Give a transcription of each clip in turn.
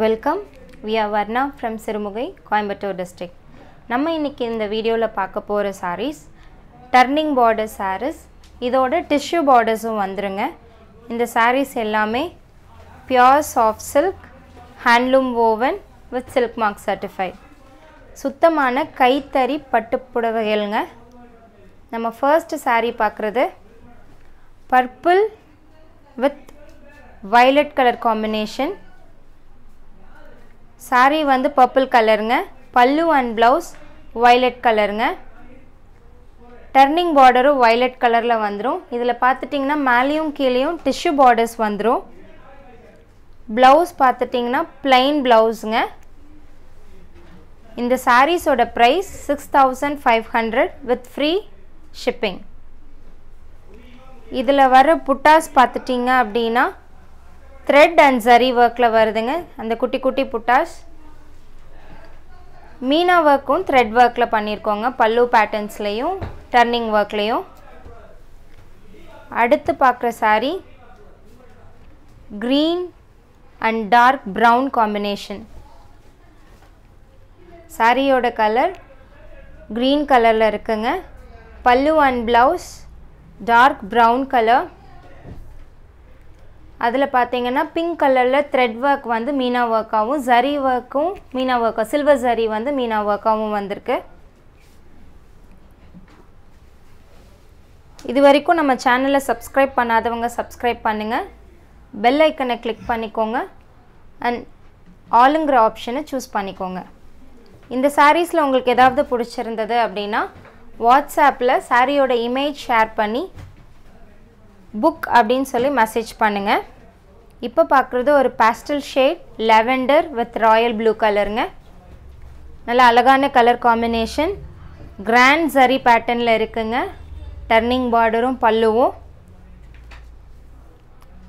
welcome we are Varna from Sirumugai Coimbatore district நம்ம இன்றைக்கி இந்த வீடியோவில் பார்க்க போகிற சாரீஸ் டர்னிங் பார்டர் சாரீஸ் இதோட டிஷ்யூ பார்டர்ஸும் வந்துருங்க இந்த சாரீஸ் எல்லாமே pure soft silk handloom woven with silk mark certified சுத்தமான கைத்தறி பட்டு புடவைகள்ங்க நம்ம ஃபர்ஸ்ட் சாரீ பார்க்குறது purple with violet colour combination sari வந்து பர்பிள் கலருங்க பல்லு அண்ட் ப்ளவுஸ் வைலட் கலருங்க டர்னிங் பார்டரும் வைலட் கலரில் வந்துடும் இதில் பார்த்துட்டிங்கன்னா மேலேயும் கீழேயும் டிஷ்யூ பார்டர்ஸ் வந்துடும் ப்ளவுஸ் பார்த்துட்டிங்கன்னா பிளைன் ப்ளவுஸுங்க இந்த சாரீஸோட price six thousand five hundred with free shipping இதில் வர புட்டாஸ் பார்த்துட்டிங்க அப்படின்னா த்ரெட் அண்ட் ஜரி ஒர்க்கில் வருதுங்க அந்த குட்டி குட்டி புட்டாஸ் மீனா ஒர்க்கும் த்ரெட் ஒர்க்கில் பண்ணியிருக்கோங்க பல்லு பேட்டர்ன்ஸ்லேயும் டர்னிங் ஒர்க்லேயும் அடுத்து பார்க்குற sari green and dark brown combination சாரியோட கலர் க்ரீன் கலரில் இருக்குங்க பல்லு and blouse dark brown colour அதில் பார்த்தீங்கன்னா பிங்க் கலரில் த்ரெட் ஒர்க் வந்து மீனா ஒர்க்காகவும் ஜரி ஒர்க்கும் மீனா ஒர்க்கும் சில்வர் ஜரி வந்து மீனா ஒர்க்காகவும் வந்திருக்கு இது வரைக்கும் நம்ம சேனலை சப்ஸ்கிரைப் பண்ணாதவங்க சப்ஸ்கிரைப் பண்ணுங்கள் பெல் ஐக்கனை கிளிக் பண்ணிக்கோங்க அண்ட் ஆளுங்கிற ஆப்ஷனை சூஸ் பண்ணிக்கோங்க இந்த சாரீஸில் உங்களுக்கு ஏதாவது பிடிச்சிருந்தது அப்படின்னா வாட்ஸ்அப்பில் சாரியோட இமேஜ் ஷேர் பண்ணி புக் அப்படின்னு சொல்லி மெசேஜ் பண்ணுங்கள் இப்போ பார்க்குறது ஒரு pastel shade lavender with royal blue கலருங்க நல்ல அழகான கலர் காம்பினேஷன் கிராண்ட் ஜரி பேட்டர்னில் இருக்குங்க டர்னிங் பார்டரும் பல்லுவும்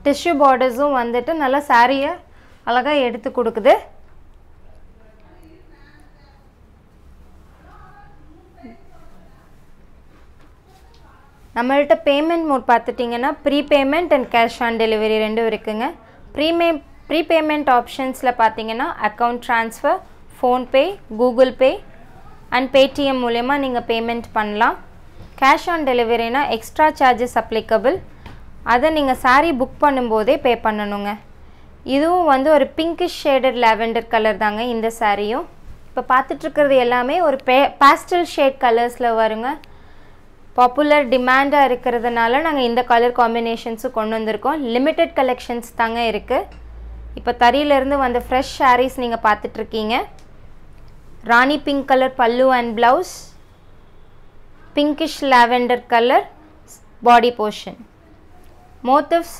டிஷ்யூ பார்டர்ஸும் வந்துட்டு நல்லா சாரியை அழகாக எடுத்து கொடுக்குது நம்மள்கிட்ட பேமெண்ட் மோட் பார்த்துட்டிங்கன்னா pre payment and cash on delivery ரெண்டும் இருக்குதுங்க ப்ரீமே ப்ரீ பேமெண்ட் ஆப்ஷன்ஸில் பார்த்தீங்கன்னா account transfer PhonePe Google Pay and Paytm மூலயமா நீங்கள் பேமெண்ட் பண்ணலாம் கேஷ் ஆன் டெலிவரினா எக்ஸ்ட்ரா சார்ஜஸ் அப்ளிகபிள் அதை நீங்கள் சாரீ புக் பண்ணும்போதே பே பண்ணணுங்க இதுவும் வந்து ஒரு பிங்கிஷ் ஷேடட் லாவெண்டர் கலர் தாங்க இந்த சாரியும் இப்போ பார்த்துட்ருக்கிறது எல்லாமே ஒரு பே பேஸ்டல் ஷேட் கலர்ஸில் வருங்க பாப்புலர் டிமாண்டாக இருக்கிறதுனால நாங்கள் இந்த கலர் காம்பினேஷன்ஸும் கொண்டு வந்திருக்கோம் லிமிட்டெட் கலெக்ஷன்ஸ் தாங்க இருக்குது இப்போ தறியிலேருந்து வந்த ஃப்ரெஷ் ஸாரீஸ் நீங்கள் பார்த்துட்ருக்கீங்க ராணி பிங்க் கலர் பல்லு and blouse pinkish lavender colour body portion motifs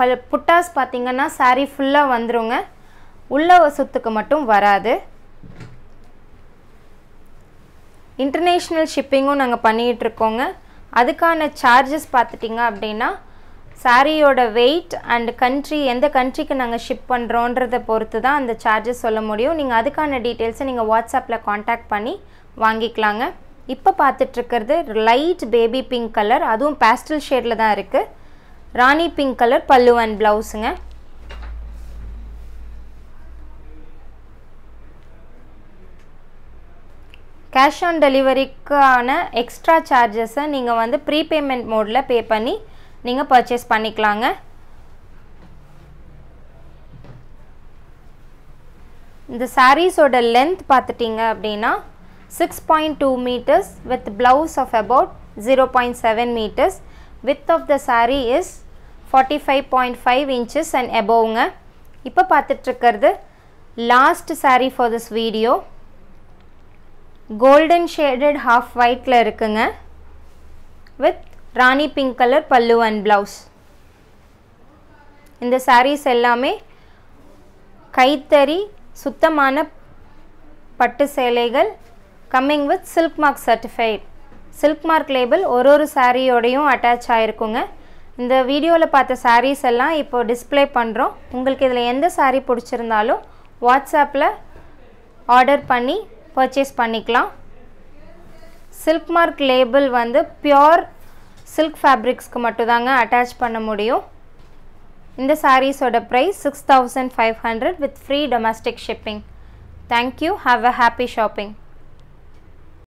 பல புட்டாஸ் பார்த்திங்கன்னா சாரீ ஃபுல்லாக வந்துருங்க உள்ள வசத்துக்கு மட்டும் வராது இன்டர்நேஷ்னல் ஷிப்பிங்கும் நாங்கள் பண்ணிகிட்ருக்கோங்க அதுக்கான சார்ஜஸ் பார்த்துட்டிங்க அப்படின்னா சாரியோட வெயிட் அண்ட் கண்ட்ரி எந்த கண்ட்ரிக்கு நாங்கள் ஷிப் பண்ணுறோன்றதை பொறுத்து தான் அந்த சார்ஜஸ் சொல்ல முடியும் நீங்கள் அதுக்கான டீட்டெயில்ஸை நீங்கள் வாட்ஸ்அப்பில் காண்டாக்ட் பண்ணி வாங்கிக்கலாங்க இப்போ பார்த்துட்ருக்கிறது லைட் பேபி பிங்க் கலர் அதுவும் பேஸ்டல் ஷேடில் தான் இருக்குது ராணி பிங்க் கலர் பல்லு அண்ட் ப்ளவுஸுங்க கேஷ் ஆன் டெலிவரிக்கான எக்ஸ்ட்ரா சார்ஜஸை நீங்கள் வந்து ப்ரீபேமெண்ட் மோடில் பே பண்ணி நீங்கள் பர்ச்சேஸ் பண்ணிக்கலாங்க இந்த சாரீஸோட லென்த் பார்த்துட்டிங்க அப்படின்னா six point two metres with blouse of about zero point seven metres width of the sari is forty five point five inches and அபோவுங்க இப்போ பார்த்துட்ருக்கிறது last sari for this video golden shaded half ஒயிட்டில் இருக்குங்க with rani pink colour பல்லு and blouse இந்த சாரீஸ் எல்லாமே கைத்தறி சுத்தமான பட்டு சேலைகள் coming with silk mark certified silk mark label ஒரு ஒரு சாரியோடையும் அட்டாச் ஆகிருக்குங்க இந்த வீடியோவில் பார்த்த சாரீஸ் எல்லாம் இப்போ டிஸ்பிளே பண்ணுறோம் உங்களுக்கு இதில் எந்த சாரீ பிடிச்சிருந்தாலும் வாட்ஸ்அப்பில் ஆர்டர் பண்ணி பர்ச்சேஸ் பண்ணிக்கலாம் சில்க் மார்க் லேபிள் வந்து பியோர் சில்க் ஃபேப்ரிக்ஸ்க்கு மட்டும்தாங்க அட்டாச் பண்ண முடியும் இந்த சாரீஸோட price six thousand five hundred with free domestic shipping thank you have a happy shopping